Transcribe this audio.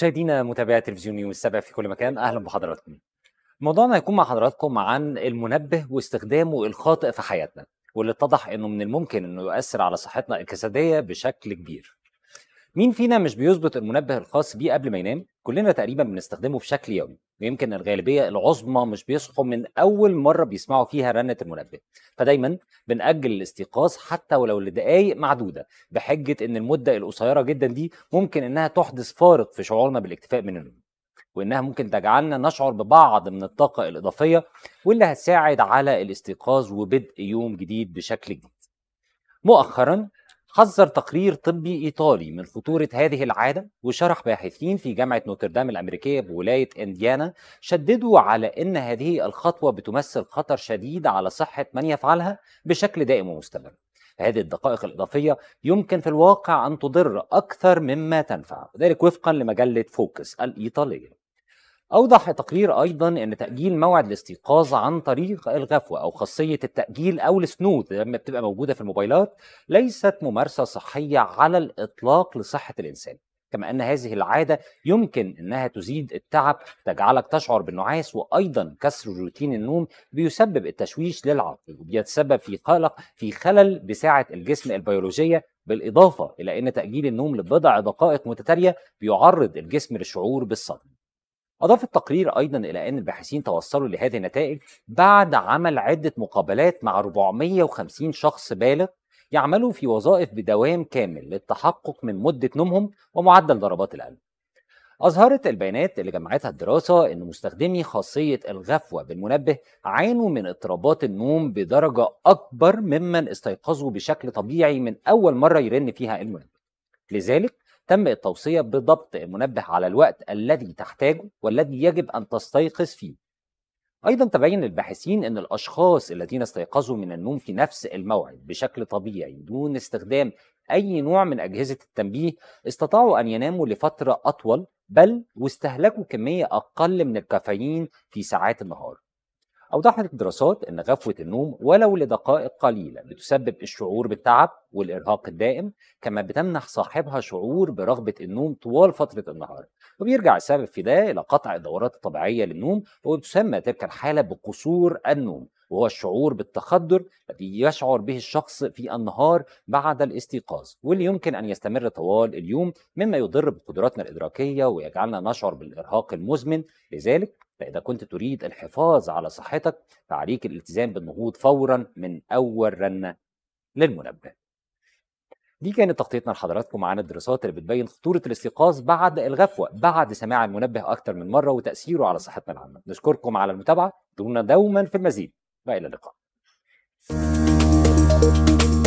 مشاهدينا متابعي تلفزيون يوم السابع في كل مكان اهلا بحضراتكم. موضوعنا هيكون مع حضراتكم عن المنبه واستخدامه الخاطئ في حياتنا واللي اتضح انه من الممكن انه يؤثر على صحتنا الجسديه بشكل كبير. مين فينا مش بيظبط المنبه الخاص بيه قبل ما ينام كلنا تقريبا بنستخدمه بشكل يومي ويمكن الغالبيه العظمى مش بيصحوا من اول مره بيسمعوا فيها رنه المنبه فدايما بنأجل الاستيقاظ حتى ولو لدقائق معدوده بحجه ان المده القصيره جدا دي ممكن انها تحدث فارق في شعورنا بالاكتفاء من النوم وانها ممكن تجعلنا نشعر ببعض من الطاقه الاضافيه واللي هتساعد على الاستيقاظ وبدء يوم جديد بشكل جديد مؤخرا حذر تقرير طبي إيطالي من خطورة هذه العادة وشرح باحثين في جامعة نوتردام الأمريكية بولاية إنديانا شددوا على أن هذه الخطوة بتمثل خطر شديد على صحة من يفعلها بشكل دائم ومستمر هذه الدقائق الإضافية يمكن في الواقع أن تضر أكثر مما تنفع وذلك وفقا لمجلة فوكس الإيطالية أوضح تقرير أيضا أن تأجيل موعد الاستيقاظ عن طريق الغفوة أو خاصية التأجيل أو السنود لما بتبقى موجودة في الموبايلات ليست ممارسة صحية على الإطلاق لصحة الإنسان كما أن هذه العادة يمكن أنها تزيد التعب تجعلك تشعر بالنعاس وأيضا كسر روتين النوم بيسبب التشويش للعقل وبيتسبب في قلق في خلل بساعة الجسم البيولوجية بالإضافة إلى أن تأجيل النوم لبضع دقائق متتالية بيعرض الجسم للشعور بالصدمة أضاف التقرير أيضا إلى أن الباحثين توصلوا لهذه النتائج بعد عمل عدة مقابلات مع 450 شخص بالغ يعملوا في وظائف بدوام كامل للتحقق من مدة نومهم ومعدل ضربات القلب. أظهرت البيانات اللي جمعتها الدراسة أن مستخدمي خاصية الغفوة بالمنبه عانوا من اضطرابات النوم بدرجة أكبر ممن استيقظوا بشكل طبيعي من أول مرة يرن فيها المنبه. لذلك تم التوصية بضبط المنبه على الوقت الذي تحتاجه والذي يجب أن تستيقظ فيه. أيضا تبين الباحثين أن الأشخاص الذين استيقظوا من النوم في نفس الموعد بشكل طبيعي دون استخدام أي نوع من أجهزة التنبيه استطاعوا أن يناموا لفترة أطول بل واستهلكوا كمية أقل من الكافيين في ساعات النهار. أوضحت الدراسات أن غفوة النوم ولو لدقائق قليلة بتسبب الشعور بالتعب والإرهاق الدائم كما بتمنح صاحبها شعور برغبة النوم طوال فترة النهار وبيرجع السبب في ده إلى قطع الدورات الطبيعية للنوم وتسمى تلك الحالة بقصور النوم وهو الشعور بالتخدر الذي يشعر به الشخص في النهار بعد الاستيقاظ واللي يمكن ان يستمر طوال اليوم مما يضر بقدراتنا الادراكيه ويجعلنا نشعر بالارهاق المزمن لذلك فإذا كنت تريد الحفاظ على صحتك فعليك الالتزام بالنهوض فورا من أول رنة للمنبه دي كانت تغطيتنا لحضراتكم عن الدراسات اللي بتبين خطورة الاستيقاظ بعد الغفوة بعد سماع المنبه أكثر من مرة وتأثيره على صحتنا العامة نشكركم على المتابعة درونا دوما في المزيد وإلى اللقاء thank you